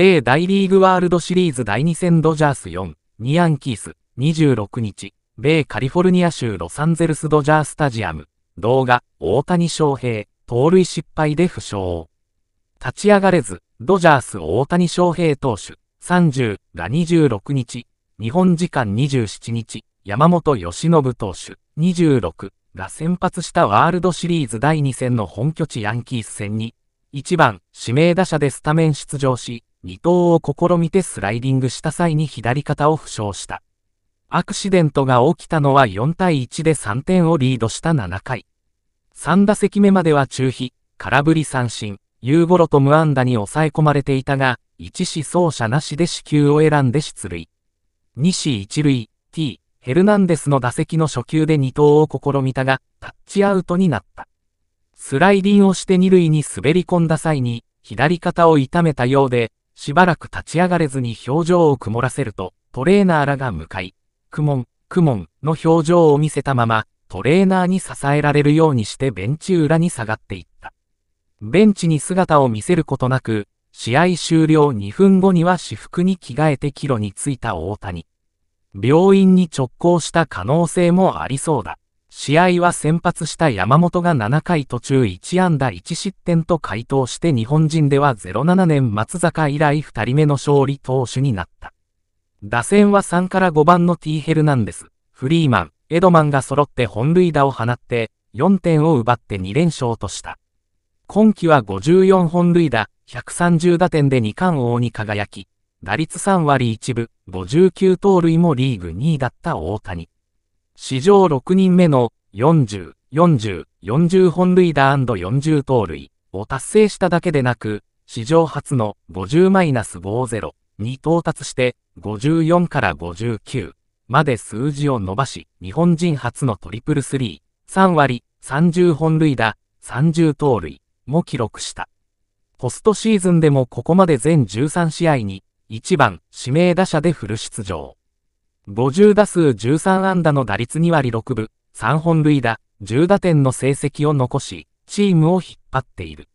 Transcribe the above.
米大リーグワールドシリーズ第2戦ドジャース4、2ヤンキース、26日、米カリフォルニア州ロサンゼルスドジャースタジアム、動画、大谷翔平、盗塁失敗で負傷。立ち上がれず、ドジャース大谷翔平投手、30が26日、日本時間27日、山本由伸投手、26が先発したワールドシリーズ第2戦の本拠地ヤンキース戦に、1番指名打者でスタメン出場し、離島を試みてスライディングした際に左肩を負傷した。アクシデントが起きたのは4対1で3点をリードした7回。3打席目までは中飛、空振り三振、ユーゴロと無安打に抑え込まれていたが、1死走者なしで死球を選んで出塁。2死1塁、T、ヘルナンデスの打席の初球で2投を試みたが、タッチアウトになった。スライディングをして2塁に滑り込んだ際に、左肩を痛めたようで、しばらく立ち上がれずに表情を曇らせると、トレーナーらが向かい、クモン、クの表情を見せたまま、トレーナーに支えられるようにしてベンチ裏に下がっていった。ベンチに姿を見せることなく、試合終了2分後には私服に着替えて帰路に着いた大谷。病院に直行した可能性もありそうだ。試合は先発した山本が7回途中1安打1失点と回答して日本人では07年松坂以来2人目の勝利投手になった。打線は3から5番の T ヘルナンデス、フリーマン、エドマンが揃って本塁打を放って、4点を奪って2連勝とした。今季は54本塁打、130打点で2冠王に輝き、打率3割1分、59盗塁もリーグ2位だった大谷。史上6人目の40、40、40本塁打 &40 盗塁を達成しただけでなく、史上初の50-50に到達して54から59まで数字を伸ばし、日本人初のトリプルスリー、3割、30本塁打、30盗塁も記録した。ポストシーズンでもここまで全13試合に1番指名打者でフル出場。50打数13安打の打率2割6分、3本塁打、10打点の成績を残し、チームを引っ張っている。